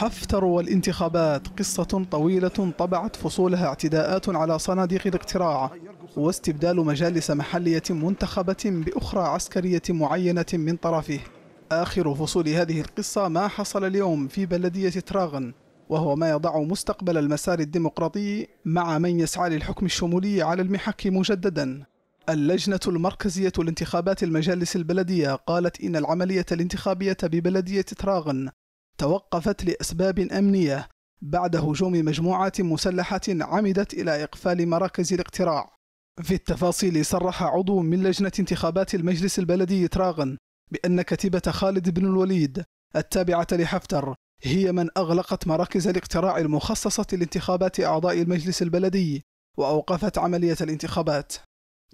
حفتر والانتخابات قصة طويلة طبعت فصولها اعتداءات على صناديق الاقتراع واستبدال مجالس محلية منتخبة بأخرى عسكرية معينة من طرفه آخر فصول هذه القصة ما حصل اليوم في بلدية تراغن وهو ما يضع مستقبل المسار الديمقراطي مع من يسعى للحكم الشمولي على المحك مجددا اللجنة المركزية لانتخابات المجالس البلدية قالت إن العملية الانتخابية ببلدية تراغن توقفت لأسباب أمنية بعد هجوم مجموعة مسلحة عمدت إلى إقفال مراكز الاقتراع في التفاصيل صرح عضو من لجنة انتخابات المجلس البلدي تراغن بأن كتيبة خالد بن الوليد التابعة لحفتر هي من أغلقت مراكز الاقتراع المخصصة لانتخابات أعضاء المجلس البلدي وأوقفت عملية الانتخابات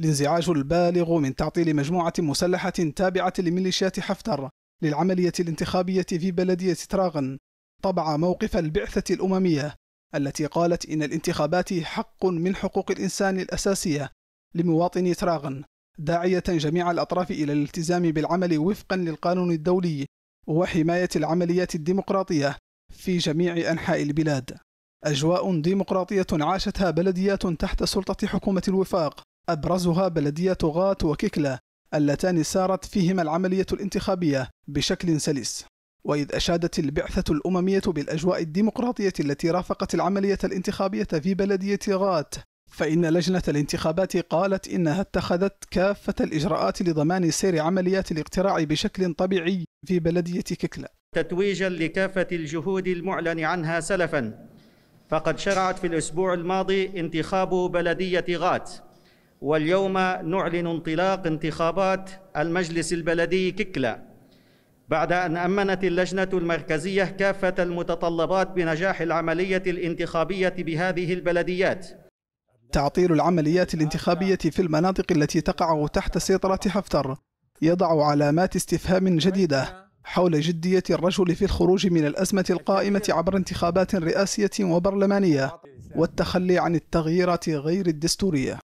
الانزعاج البالغ من تعطيل مجموعة مسلحة تابعة لميليشيات حفتر للعملية الانتخابية في بلدية تراغن طبع موقف البعثة الأممية التي قالت إن الانتخابات حق من حقوق الإنسان الأساسية لمواطني تراغن داعية جميع الأطراف إلى الالتزام بالعمل وفقا للقانون الدولي وحماية العمليات الديمقراطية في جميع أنحاء البلاد أجواء ديمقراطية عاشتها بلديات تحت سلطة حكومة الوفاق أبرزها بلدية غات وكيكلا اللتان سارت فيهما العملية الانتخابية بشكل سلس وإذ أشادت البعثة الأممية بالأجواء الديمقراطية التي رافقت العملية الانتخابية في بلدية غات فإن لجنة الانتخابات قالت إنها اتخذت كافة الإجراءات لضمان سير عمليات الاقتراع بشكل طبيعي في بلدية ككلا تتويجا لكافة الجهود المعلن عنها سلفا فقد شرعت في الأسبوع الماضي انتخاب بلدية غات واليوم نعلن انطلاق انتخابات المجلس البلدي ككلا بعد أن أمنت اللجنة المركزية كافة المتطلبات بنجاح العملية الانتخابية بهذه البلديات تعطيل العمليات الانتخابية في المناطق التي تقع تحت سيطرة حفتر يضع علامات استفهام جديدة حول جدية الرجل في الخروج من الأزمة القائمة عبر انتخابات رئاسية وبرلمانية والتخلي عن التغييرات غير الدستورية